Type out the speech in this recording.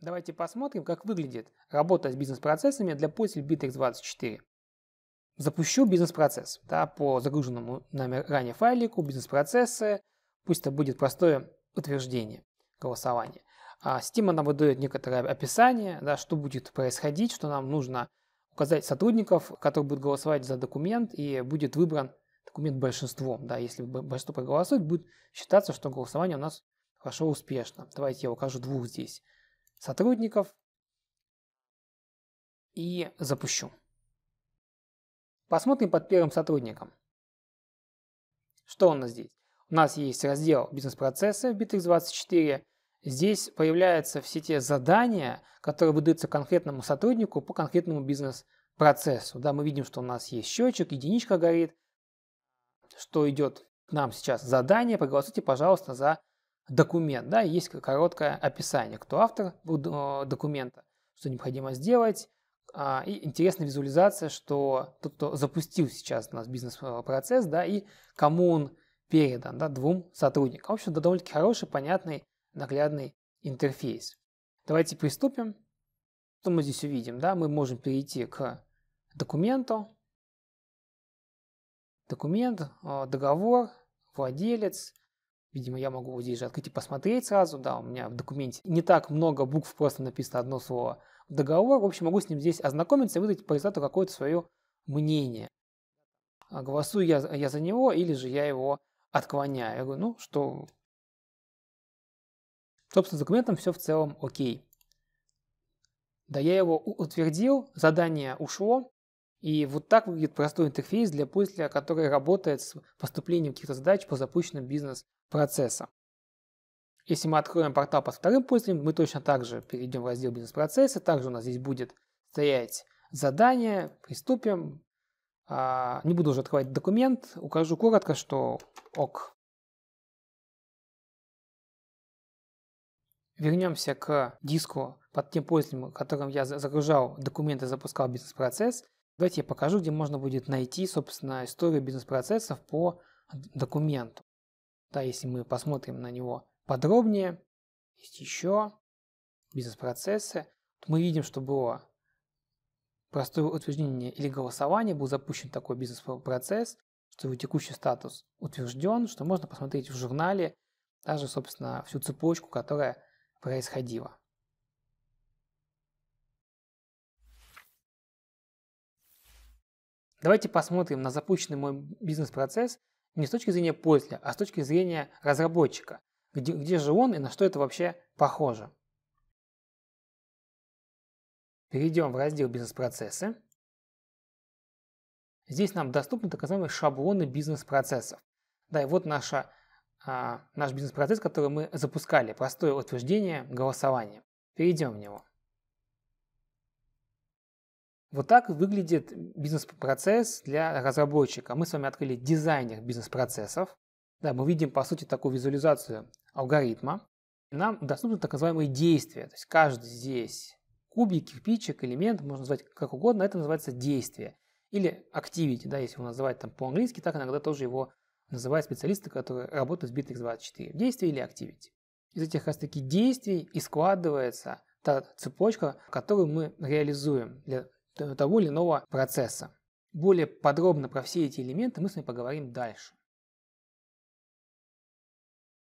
Давайте посмотрим, как выглядит работа с бизнес-процессами для пользователя Bittrex24. Запущу бизнес-процесс да, по загруженному нами ранее файлику, бизнес-процессы. Пусть это будет простое утверждение голосования. А система нам выдает некоторое описание, да, что будет происходить, что нам нужно указать сотрудников, которые будут голосовать за документ, и будет выбран документ большинством. Да, если большинство проголосует, будет считаться, что голосование у нас хорошо успешно. Давайте я укажу двух здесь сотрудников и запущу. Посмотрим под первым сотрудником. Что у нас здесь? У нас есть раздел «Бизнес-процессы» в Bittrex24. Здесь появляются все те задания, которые выдаются конкретному сотруднику по конкретному бизнес-процессу. Да, мы видим, что у нас есть счетчик, единичка горит, что идет к нам сейчас задание. Проголосуйте, пожалуйста, за документ, да, есть короткое описание, кто автор э, документа, что необходимо сделать, а, и интересная визуализация, что тот, кто запустил сейчас у нас бизнес-процесс, э, да, и кому он передан, да, двум сотрудникам. В общем, это довольно-таки хороший, понятный, наглядный интерфейс. Давайте приступим. Что мы здесь увидим? Да, мы можем перейти к документу. Документ, э, договор, владелец, Видимо, я могу вот здесь же открыть и посмотреть сразу. Да, у меня в документе не так много букв, просто написано одно слово договор. В общем, могу с ним здесь ознакомиться и выдать по результату какое-то свое мнение. А голосую я, я за него или же я его отклоняю. Я говорю, ну что... Собственно, с документом все в целом окей. Да, я его утвердил, задание ушло, и вот так выглядит простой интерфейс для пользователя, который работает с поступлением каких-то задач по запущенным бизнес-процессам. Если мы откроем портал под вторым пользователем, мы точно так же перейдем в раздел бизнес-процессы. Также у нас здесь будет стоять задание, приступим. А, не буду уже открывать документ, укажу коротко, что ок. Вернемся к диску под тем пользователем, которым я загружал документы, запускал бизнес-процесс. Давайте я покажу, где можно будет найти, собственно, историю бизнес-процессов по документу. Да, если мы посмотрим на него подробнее, есть еще бизнес-процессы, то мы видим, что было простое утверждение или голосование, был запущен такой бизнес-процесс, что его текущий статус утвержден, что можно посмотреть в журнале даже, собственно, всю цепочку, которая происходила. Давайте посмотрим на запущенный мой бизнес-процесс не с точки зрения пользы, а с точки зрения разработчика. Где, где же он и на что это вообще похоже? Перейдем в раздел «Бизнес-процессы». Здесь нам доступны так называемые шаблоны бизнес-процессов. Да, и вот наша, а, наш бизнес-процесс, который мы запускали. Простое утверждение голосования. Перейдем в него. Вот так выглядит бизнес-процесс для разработчика. Мы с вами открыли дизайнер бизнес-процессов. Да, мы видим, по сути, такую визуализацию алгоритма. Нам доступны так называемые действия. То есть каждый здесь кубик, кирпичик, элемент, можно назвать как угодно, это называется действие. Или activity, да, если его называть там по-английски, так иногда тоже его называют специалисты, которые работают с Bitrix24. Действие или activity. Из этих раз таки действий и складывается та цепочка, которую мы реализуем для Э, того или иного процесса. Более подробно про все эти элементы мы с вами поговорим дальше.